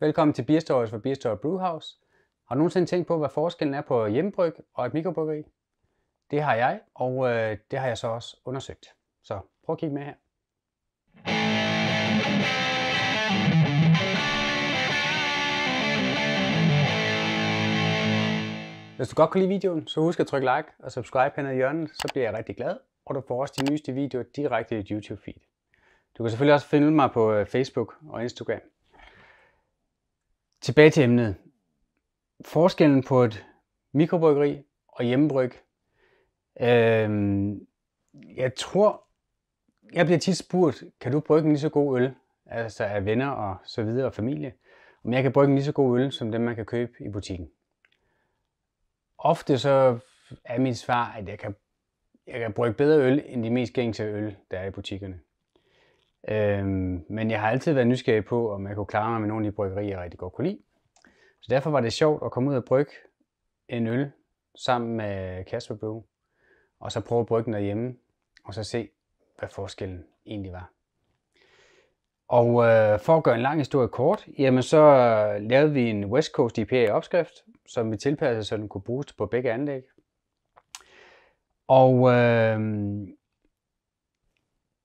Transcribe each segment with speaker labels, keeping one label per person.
Speaker 1: Velkommen til Beer Stories fra Beer Story Brewhouse. Har du nogensinde tænkt på, hvad forskellen er på hjemmebryg og et mikrobryggeri? Det har jeg, og øh, det har jeg så også undersøgt. Så prøv at kigge med her. Hvis du godt kunne lide videoen, så husk at trykke like og subscribe hernede i hjørnet, så bliver jeg rigtig glad, og du får også de nyeste videoer direkte i dit YouTube feed. Du kan selvfølgelig også finde mig på øh, Facebook og Instagram. Tilbage til emnet. Forskellen på et mikrobryggeri og hjemmebryg. Øh, jeg tror, jeg bliver tit spurgt, kan du brygge en lige så god øl, altså af venner og så videre og familie, om jeg kan brygge en lige så god øl, som den man kan købe i butikken. Ofte så er mit svar, at jeg kan, jeg kan brygge bedre øl, end de mest gængse øl, der er i butikkerne. Øhm, men jeg har altid været nysgerrig på, om jeg kunne klare mig med nogle af de bryggerier, jeg rigtig godt kunne lide. Så derfor var det sjovt at komme ud og brygge en øl sammen med Casper Brew, og så prøve at brygge den derhjemme, og så se, hvad forskellen egentlig var. Og øh, for at gøre en lang historie kort, jamen så øh, lavede vi en West Coast IPA opskrift, som vi tilpassede, så den kunne bruges på begge anlæg. Og øh,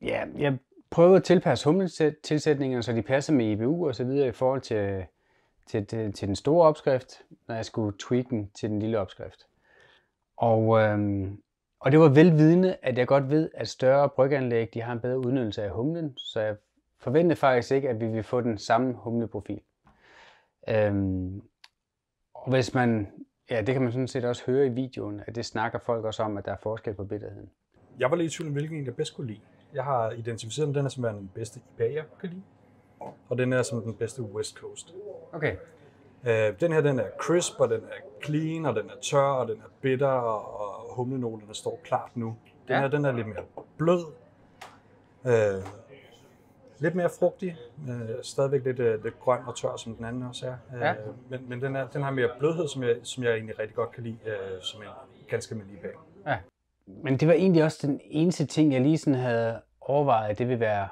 Speaker 1: ja, jeg prøvet at tilpasse humletilsætningerne, så de passer med EBU og så videre i forhold til, til, til, til den store opskrift, når jeg skulle tweake den til den lille opskrift. Og, øhm, og det var velvidende, at jeg godt ved, at større bryganlæg de har en bedre udnyttelse af humlen, så jeg forventede faktisk ikke, at vi ville få den samme humleprofil. Øhm, og hvis man, ja, det kan man sådan set også høre i videoen, at det snakker folk også om, at der er forskel på bitterheden. Jeg var lidt i tvivl om, hvilken en, der bedst kunne lide jeg har identificeret den, den er som den bedste IPA, jeg kan lide. Og den er som den bedste West Coast. Okay. Øh, den her, den er crisp, og den er clean, og den er tør, og den er bitter, og, og humlenolerne står klart nu. Den ja. her, den er lidt mere blød. Øh, lidt mere frugtig, øh, stadigvæk lidt, øh, lidt grøn og tør, som den anden også er. Øh, ja. Men, men den, er, den har mere blødhed, som jeg, som jeg egentlig rigtig godt kan lide, øh, som en ganske lige bag. Ja. Men det var egentlig også den eneste ting, jeg lige sådan havde overvejet, at det ville være,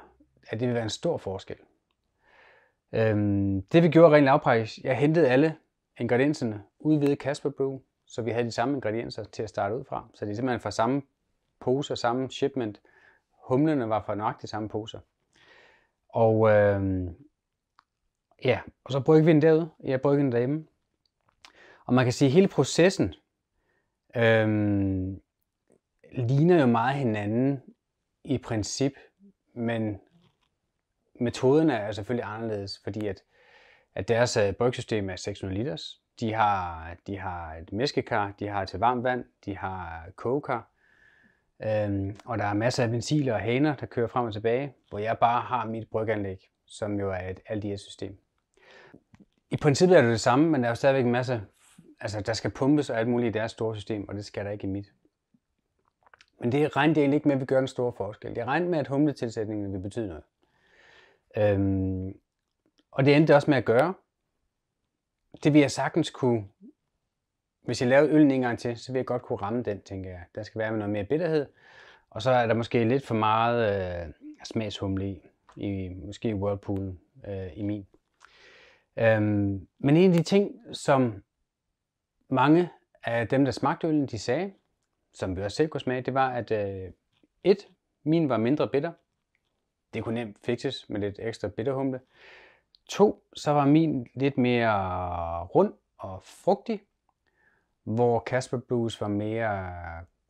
Speaker 1: at det ville være en stor forskel. Øhm, det vi gjorde rent lavpraktisk, jeg hentede alle ingredienserne, ved Casper Brew, så vi havde de samme ingredienser til at starte ud fra. Så det er simpelthen fra samme poser, samme shipment. Humlerne var fra nok de samme poser. Og øhm, ja, og så brugte vi den derude. Jeg brugte den derhjemme. Og man kan sige, at hele processen, øhm, ligner jo meget hinanden i princip, men metoderne er selvfølgelig anderledes, fordi at, at deres øh, brygsystem er 600 liters. De har, de har et mæskekar, de har til varmt vand, de har kogekar, øhm, og der er masser af ventiler og haner, der kører frem og tilbage, hvor jeg bare har mit bryganlæg, som jo er et et system I princippet er det det samme, men der er jo stadigvæk en masse, altså der skal pumpes og alt muligt i deres store system, og det skal der ikke i mit. Men det regnede jeg egentlig ikke med, at vi gør en stor forskel. Jeg regnede med, at humletilsætningen ville betyde noget. Øhm, og det endte også med at gøre. Det vi jeg sagtens kunne... Hvis jeg lavede øl en gang til, så ville jeg godt kunne ramme den, tænker jeg. Der skal være med noget mere bitterhed. Og så er der måske lidt for meget øh, smagshumle i, i, måske Whirlpool øh, i min. Øhm, men en af de ting, som mange af dem, der smagte øllen, de sagde, som vi også selv kunne smage, det var, at øh, et, min var mindre bitter. Det kunne nemt fikses med lidt ekstra bitterhumle. To, så var min lidt mere rund og frugtig, hvor Casper Blues var mere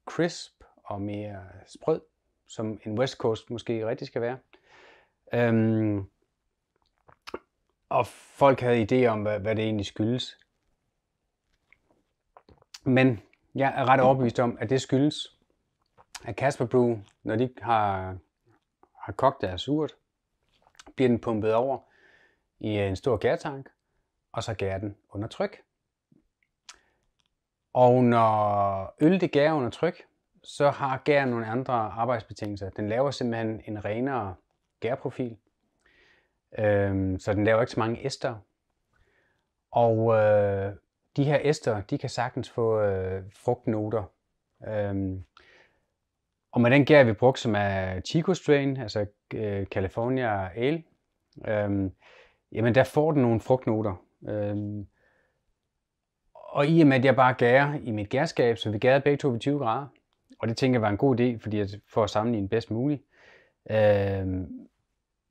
Speaker 1: crisp og mere sprød, som en West Coast måske rigtig skal være. Øhm, og folk havde idéer om, hvad, hvad det egentlig skyldes. Men jeg er ret overbevist om, at det skyldes, at Casper Brew, når de har, har kogt deres urt, bliver den pumpet over i øh, en stor gærtank, og så gærer den under tryk. Og når øl det gærer under tryk, så har gær nogle andre arbejdsbetingelser. Den laver simpelthen en renere gærprofil, øh, så den laver ikke så mange ester. Og øh, de her ester, de kan sagtens få øh, frugtnoter. Øhm, og med den gær, vi brugt, som er Chico Strain, altså øh, California Ale, øhm, jamen der får den nogle frugtnoter. Øhm, og i og med, at jeg bare gærer i mit gærskab, så vi gærer begge to ved 20 grader, og det tænker jeg var en god idé, fordi jeg får at en bedst muligt. Øhm,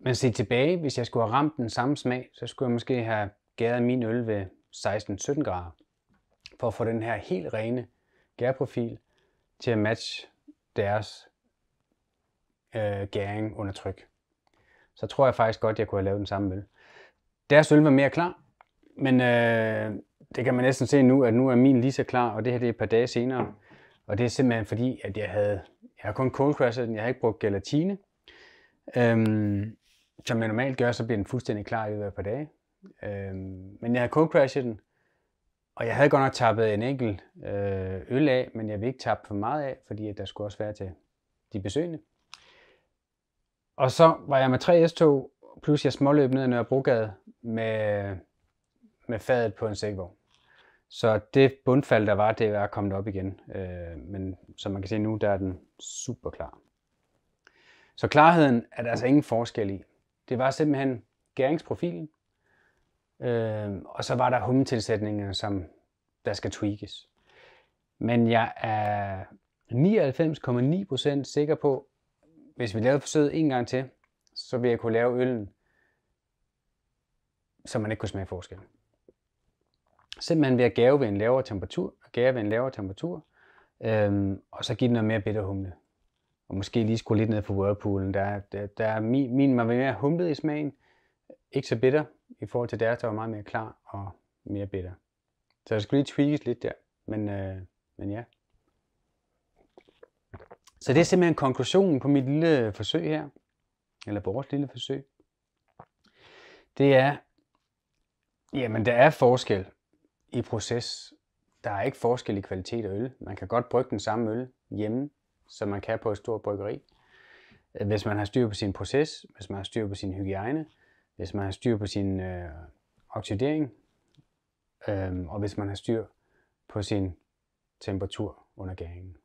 Speaker 1: men se tilbage, hvis jeg skulle have ramt den samme smag, så skulle jeg måske have gæret min øl ved 16-17 grader, for at få den her helt rene gærprofil til at matche deres øh, gæring under tryk. Så tror jeg faktisk godt, jeg kunne have lavet den samme øl. Deres øl var mere klar, men øh, det kan man næsten se nu, at nu er min lige så klar, og det her det er et par dage senere. Og det er simpelthen fordi, at jeg havde, jeg har kun cold crashet den, jeg har ikke brugt gelatine. Øhm, som jeg normalt gør, så bliver den fuldstændig klar i løbet af et par dage. Øh, men jeg havde kun crashet den, og jeg havde godt nok tappet en enkelt øh, øl af, men jeg ville ikke tappe for meget af, fordi at der skulle også være til de besøgende. Og så var jeg med 3 s 2 plus jeg småløb ned ad Nørrebrogade med, med fadet på en sækvogn. Så det bundfald, der var, det var kommet op igen. Øh, men som man kan se nu, der er den super klar. Så klarheden er der altså ingen forskel i. Det var simpelthen gæringsprofilen, Øh, og så var der hummetilsætninger, som der skal tweakes. Men jeg er 99,9% sikker på, hvis vi lavede forsøget en gang til, så ville jeg kunne lave øllen, så man ikke kunne smage forskel. Simpelthen ved at gave ved en lavere temperatur, gave ved en lavere temperatur, øhm, og så give den noget mere bitterhumle. Og måske lige skrue lidt ned for whirlpoolen. Der, der, der er min, min var mere humlet i smagen, ikke så bitter, i forhold til deres, der var meget mere klar og mere bitter. Så der skulle lige tweakes lidt der, men, øh, men ja. Så det er simpelthen konklusionen på mit lille forsøg her, eller vores lille forsøg. Det er, jamen der er forskel i proces. Der er ikke forskel i kvalitet af øl. Man kan godt brygge den samme øl hjemme, som man kan på et stort bryggeri. Hvis man har styr på sin proces, hvis man har styr på sin hygiejne, hvis man har styr på sin øh, oxidering, øh, og hvis man har styr på sin temperatur under gæringen.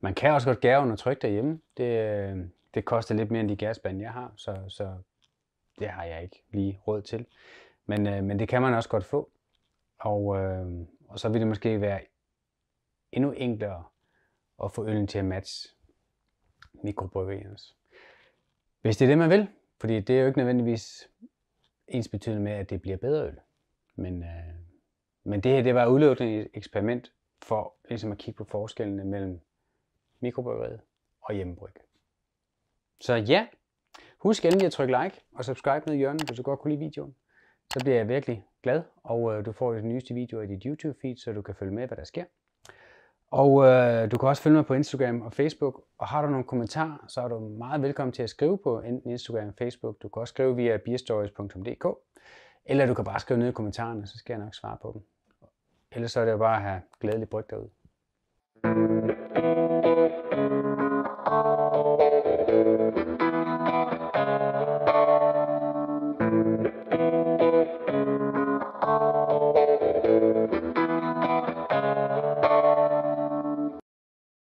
Speaker 1: Man kan også godt gære under tryk derhjemme. Det, øh, det koster lidt mere end de gasbande, jeg har, så, så det har jeg ikke lige råd til. Men, øh, men det kan man også godt få. Og, øh, og så vil det måske være endnu enklere at få øllen til at matche mikrobryggeriernes. Hvis det er det, man vil, fordi det er jo ikke nødvendigvis ens betydende med, at det bliver bedre øl. Men, øh, men det her, det var udløbet et eksperiment for ligesom at kigge på forskellene mellem mikrobryggeriet og hjemmebryg. Så ja, husk endelig at trykke like og subscribe ned i hjørnet, hvis du godt kunne lide videoen. Så bliver jeg virkelig glad, og øh, du får de nyeste videoer i dit YouTube-feed, så du kan følge med, hvad der sker. Og øh, du kan også følge mig på Instagram og Facebook, og har du nogle kommentarer, så er du meget velkommen til at skrive på enten Instagram eller Facebook. Du kan også skrive via beerstories.dk, eller du kan bare skrive ned i kommentarerne, så skal jeg nok svare på dem. Ellers så er det jo bare at have glædelig bryg derude.